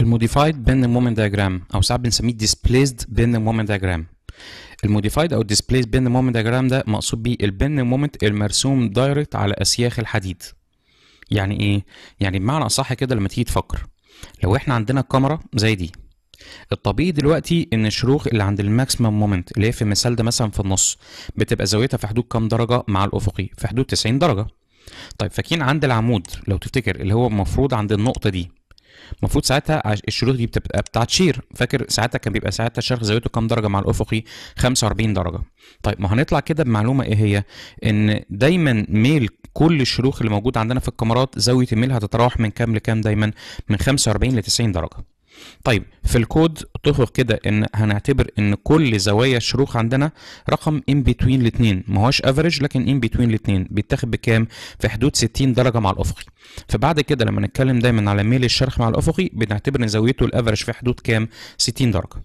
الموديفايد بين مومنت دايجرام او ساعات بنسميه displaced بين مومنت دايجرام الموديفايد او displaced بين مومنت دايجرام ده مقصود بيه البن مومنت المرسوم دايركت على اسياخ الحديد يعني ايه يعني بمعنى اصح كده لما تيجي تفكر لو احنا عندنا كاميرا زي دي الطبيعي دلوقتي ان الشروخ اللي عند الماكسيمم مومنت اللي هي في المثال ده مثلا في النص بتبقى زاويتها في حدود كام درجه مع الافقي في حدود 90 درجه طيب فاكين عند العمود لو تفتكر اللي هو المفروض عند النقطه دي المفروض ساعتها الشروط دي بتبقى بتاعت شير فاكر ساعتها كان بيبقى ساعتها الشرخ زاويته كام درجه مع الافقي 45 درجه طيب ما هنطلع كده بمعلومه ايه هي ان دايما ميل كل الشروخ اللي موجوده عندنا في الكاميرات زاويه الميل هتتراوح من كام لكام دايما من 45 ل 90 درجه طيب في الكود اتفق كده ان هنعتبر ان كل زوايا الشروخ عندنا رقم ان بتوين الاثنين ما هوش افريج لكن ان بتوين الاثنين بيتاخد بكام في حدود 60 درجه مع الافقي فبعد كده لما نتكلم دايما على ميل الشرخ مع الافقي بنعتبر ان زاويته الافريج في حدود كام 60 درجه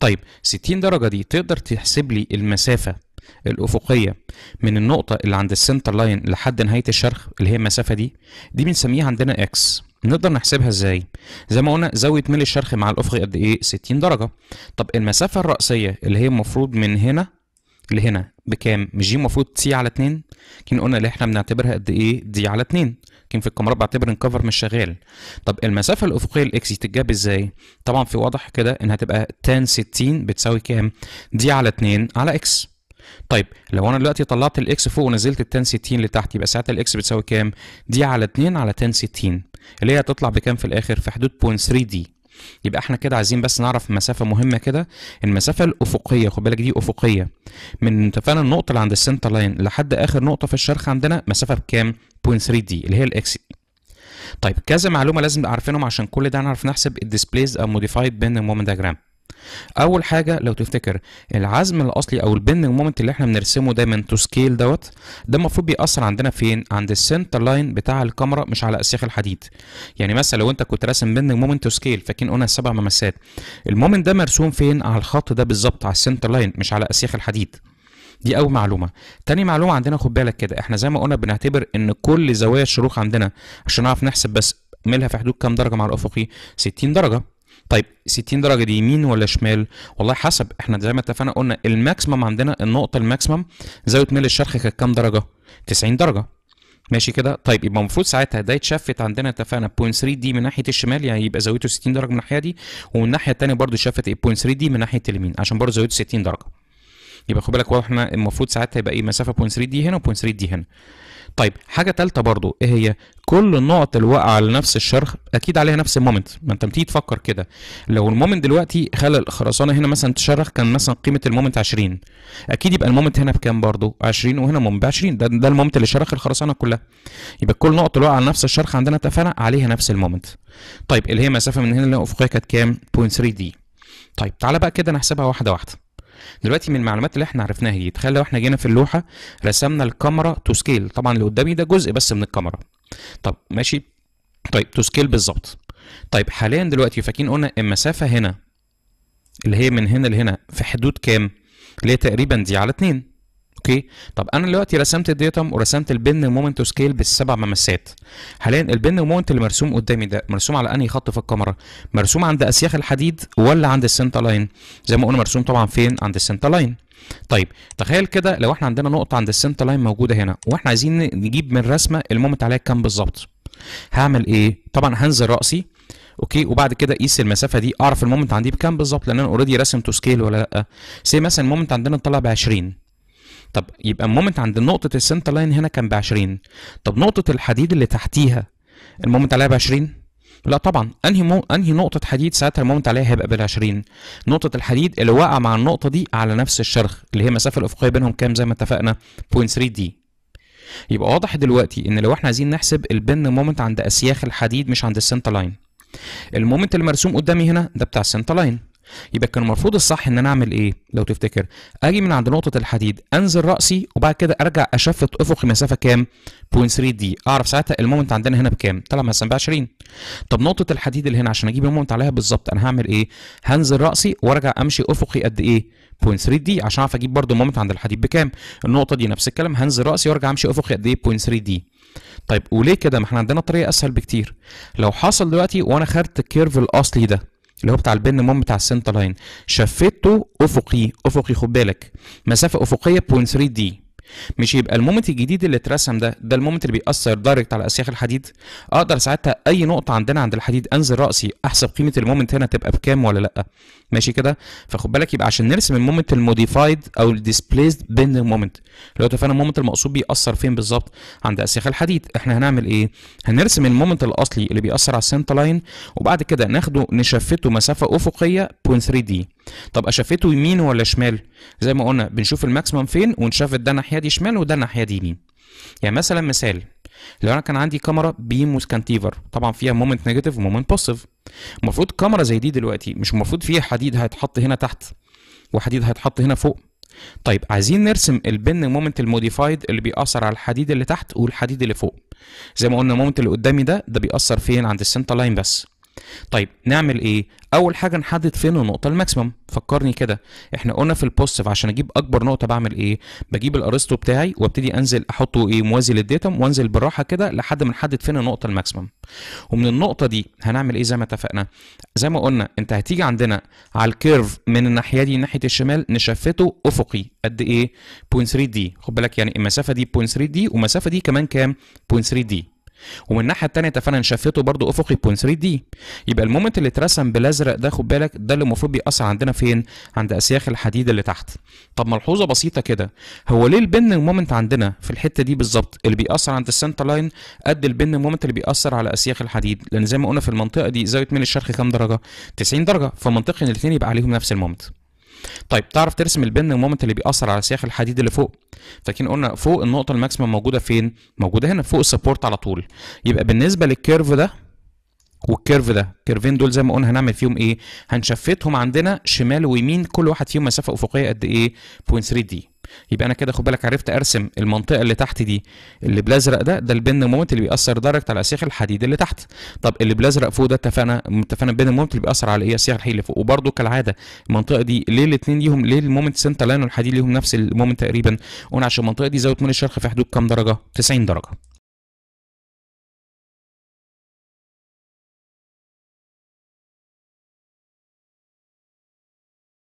طيب 60 درجه دي تقدر تحسب لي المسافه الأفقية من النقطة اللي عند السنتر لاين لحد نهاية الشرخ اللي هي المسافة دي دي بنسميها عندنا إكس نقدر نحسبها ازاي زي ما قلنا زاويه ميل الشرخ مع الافقي قد ايه 60 درجه طب المسافه الراسيه اللي هي المفروض من هنا لهنا بكام مش دي المفروض سي على 2 يمكن قلنا اللي احنا بنعتبرها قد ايه دي على 2 يمكن في الكاميرا بعتبر ان كفر مش شغال طب المسافه الافقيه الاكس تتجاب ازاي طبعا في واضح كده انها تبقى تان 60 بتساوي كام دي على 2 على اكس طيب لو انا دلوقتي طلعت الاكس فوق ونزلت ال 1060 لتحت يبقى ساعتها الاكس بتساوي كام؟ دي على 2 على 1060 اللي هي هتطلع بكام في الاخر؟ في حدود 0.3 دي يبقى احنا كده عايزين بس نعرف مسافه مهمه كده المسافه الافقيه خد بالك دي افقيه من اتفقنا النقطه اللي عند السنتر لاين لحد اخر نقطه في الشرخ عندنا مسافه بكام 0.3 دي اللي هي الاكس طيب كذا معلومه لازم عارفينهم عشان كل ده نعرف نحسب الديسبليز او موديفايد بين المومنت دياجرام اول حاجه لو تفتكر العزم الاصلي او البن مومنت اللي احنا بنرسمه دايما تو سكيل دوت ده المفروض بيأثر عندنا فين عند السنتر لاين بتاع الكاميرا مش على اسياخ الحديد يعني مثلا لو انت كنت راسم بن مومنت تو سكيل فاكرين قلنا سبع ممسات المومنت ده مرسوم فين على الخط ده بالظبط على السنتر لاين مش على اسياخ الحديد دي اول معلومه تاني معلومه عندنا خد بالك كده احنا زي ما قلنا بنعتبر ان كل زوايا الشروخ عندنا عشان نعرف نحسب بس ملها في حدود كام درجه مع الافقي 60 درجه طيب 60 درجه دي يمين ولا شمال والله حسب احنا زي ما اتفقنا قلنا الماكسيمم عندنا النقطه الماكسيمم زاويه ميل الشرخ كانت كام درجه 90 درجه ماشي كده طيب يبقى المفروض ساعتها ده يتشفت عندنا اتفقنا بوينت 3 دي من ناحيه الشمال يعني يبقى زاويته 60 درجه من الناحيه دي ومن الناحيه الثانيه برده اتشفت ايه 3 دي من ناحيه اليمين عشان برده زاويته 60 درجه يبقى خد بالك واضح احنا المفروض ساعتها يبقى ايه مسافه بوينت 3 دي هنا وبوينت 3 دي هنا طيب حاجه تالتة برضو ايه هي كل النقط اللي واقعه على نفس الشرخ اكيد عليها نفس المومنت ما انت بتيجي تفكر كده لو المومنت دلوقتي خلى الخرسانه هنا مثلا تشرخ كان مثلا قيمه المومنت 20 اكيد يبقى المومنت هنا بكام برضو 20 وهنا مومنت ب 20 ده, ده المومنت اللي شرخ الخرسانه كلها يبقى كل نقط اللي واقعه على نفس الشرخ عندنا اتفقنا عليها نفس المومنت طيب اللي هي مسافه من هنا للافقيه كانت كام 0.3 دي طيب تعالى بقى كده نحسبها واحده واحده دلوقتي من المعلومات اللي احنا عرفناها دي تخيل لو احنا جينا في اللوحه رسمنا الكاميرا تو سكيل طبعا اللي قدامي ده جزء بس من الكاميرا طب ماشي طيب تو سكيل بالظبط طيب حاليا دلوقتي فاكرين قلنا المسافه هنا اللي هي من هنا لهنا في حدود كام اللي هي تقريبا دي على 2 اوكي طب انا دلوقتي رسمت الديتم ورسمت البن ومومنت سكيل بالسبع ممسات حاليا البن ومومنت اللي مرسوم قدامي ده مرسوم على انهي خط في الكاميرا مرسوم عند اسياخ الحديد ولا عند السنتر لاين زي ما قلنا مرسوم طبعا فين عند السنتر لاين طيب تخيل كده لو احنا عندنا نقطه عند السنتر لاين موجوده هنا واحنا عايزين نجيب من الرسمه المومنت عليها كام بالظبط هعمل ايه طبعا هنزل راسي اوكي وبعد كده قيس المسافه دي اعرف المومنت عندي بكام بالظبط لان انا اوريدي راسم تو سكيل ولا لا سي مثلا المومنت عندنا طلع ب 20 طب يبقى المومنت عند نقطه السنتر لاين هنا كان ب 20 طب نقطه الحديد اللي تحتيها المومنت عليها ب 20 لا طبعا انهي مو... انهي نقطه حديد ساعتها المومنت عليها هيبقى بال 20 نقطه الحديد اللي واقعه مع النقطه دي على نفس الشرخ اللي هي المسافه الافقيه بينهم كام زي ما اتفقنا 0.3 دي يبقى واضح دلوقتي ان لو احنا عايزين نحسب البن مومنت عند اسياخ الحديد مش عند السنتر لاين المومنت المرسوم قدامي هنا ده بتاع السنتر لاين يبقى كان المفروض الصح ان انا اعمل ايه لو تفتكر اجي من عند نقطه الحديد انزل راسي وبعد كده ارجع اشفت افقي مسافه كام 0.3 دي اعرف ساعتها المومنت عندنا هنا بكام طلع مثلا ب 20 طب نقطه الحديد اللي هنا عشان اجيب المومنت عليها بالظبط انا هعمل ايه هنزل راسي وارجع امشي افقي قد ايه 0.3 دي عشان اعرف اجيب برده المومنت عند الحديد بكام النقطه دي نفس الكلام هنزل راسي وارجع امشي افقي قد ايه 0.3 دي طيب وليه كده ما احنا عندنا طريقه اسهل بكتير لو حصل دلوقتي وانا خدت الكيرف الاصلي ده اللي هو بتاع البن موم بتاع السنتر لاين شفته افقي افقي خد بالك مسافه افقيه 0.3 دي مش يبقى المومنت الجديد اللي اترسم ده ده المومنت اللي بيأثر دايركت على اسياخ الحديد اقدر ساعتها اي نقطه عندنا عند الحديد انزل راسي احسب قيمه المومنت هنا تبقى بكام ولا لا ماشي كده فخد بالك يبقى عشان نرسم المومنت الموديفايد او الديسبليسد بين المومنت لو فانا المومنت المقصود بيأثر فين بالظبط عند اسياخ الحديد احنا هنعمل ايه هنرسم المومنت الاصلي اللي بيأثر على السنتر لاين وبعد كده ناخده نشفته مسافه افقيه 0.3 دي طب اشفته يمين ولا شمال زي ما قلنا بنشوف الماكسيمم فين ونشفت ده ناحيه دي شمال وده ناحيه دي يمين يعني مثلا مثال لو انا كان عندي كاميرا بيم وسكانتيفر طبعا فيها مومنت نيجاتيف ومومنت بوزيتيف المفروض كاميرا زي دي دلوقتي مش المفروض فيها حديد هيتحط هنا تحت وحديد هيتحط هنا فوق طيب عايزين نرسم البن مومنت الموديفايد اللي بيأثر على الحديد اللي تحت والحديد اللي فوق زي ما قلنا المومنت اللي قدامي ده ده بيأثر فين عند السنتر لاين بس طيب نعمل ايه اول حاجه نحدد فين النقطه الماكسيمم فكرني كده احنا قلنا في البوست عشان اجيب اكبر نقطه بعمل ايه بجيب الارستو بتاعي وابتدي انزل احطه ايه موازي للديتم وانزل بالراحه كده لحد ما نحدد فين النقطه الماكسيمم ومن النقطه دي هنعمل ايه زي ما اتفقنا زي ما قلنا انت هتيجي عندنا على الكيرف من الناحيه دي ناحيه الشمال نشفته افقي قد ايه 0.3 دي خد بالك يعني المسافه دي 0.3 دي والمسافه دي كمان كام 0.3 دي ومن الناحيه الثانيه اتفقنا شفته برده افقي بوينت 3 دي يبقى المومنت اللي اترسم بالازرق ده خد بالك ده اللي المفروض بيأثر عندنا فين عند اسياخ الحديد اللي تحت طب ملحوظه بسيطه كده هو ليه البن مومنت عندنا في الحته دي بالظبط اللي بيأثر عند السنتر لاين قد البن مومنت اللي بيأثر على اسياخ الحديد لان زي ما قلنا في المنطقه دي زاويه من الشرخ كام درجه 90 درجه فمنطقي ان الاثنين يبقى عليهم نفس المومنت طيب تعرف ترسم البن مومنت اللي بيأثر على سياخ الحديد اللي فوق فاكرين قلنا فوق النقطه الماكسيمم موجوده فين موجوده هنا فوق السبورت على طول يبقى بالنسبه للكيرف ده والكيرف ده الكيرفين دول زي ما قلنا هنعمل فيهم ايه هنشفتهم عندنا شمال ويمين كل واحد فيهم مسافه افقيه قد ايه 0.3 دي يبقى انا كده خد بالك عرفت ارسم المنطقه اللي تحت دي اللي بالازرق ده ده البن مومنت اللي بيأثر دايركت على سيخ الحديد اللي تحت طب اللي بالازرق فوق ده اتفقنا اتفقنا البن مومنت اللي بيأثر على ايه سيخ الحديد اللي فوق وبرده كالعاده المنطقه دي ليه الاثنين ليهم ليه المومنت سنتر لاين والحديد ليهم نفس المومنت تقريبا قلنا عشان المنطقه دي زاويه من الشرخ في حدود كام درجه 90 درجه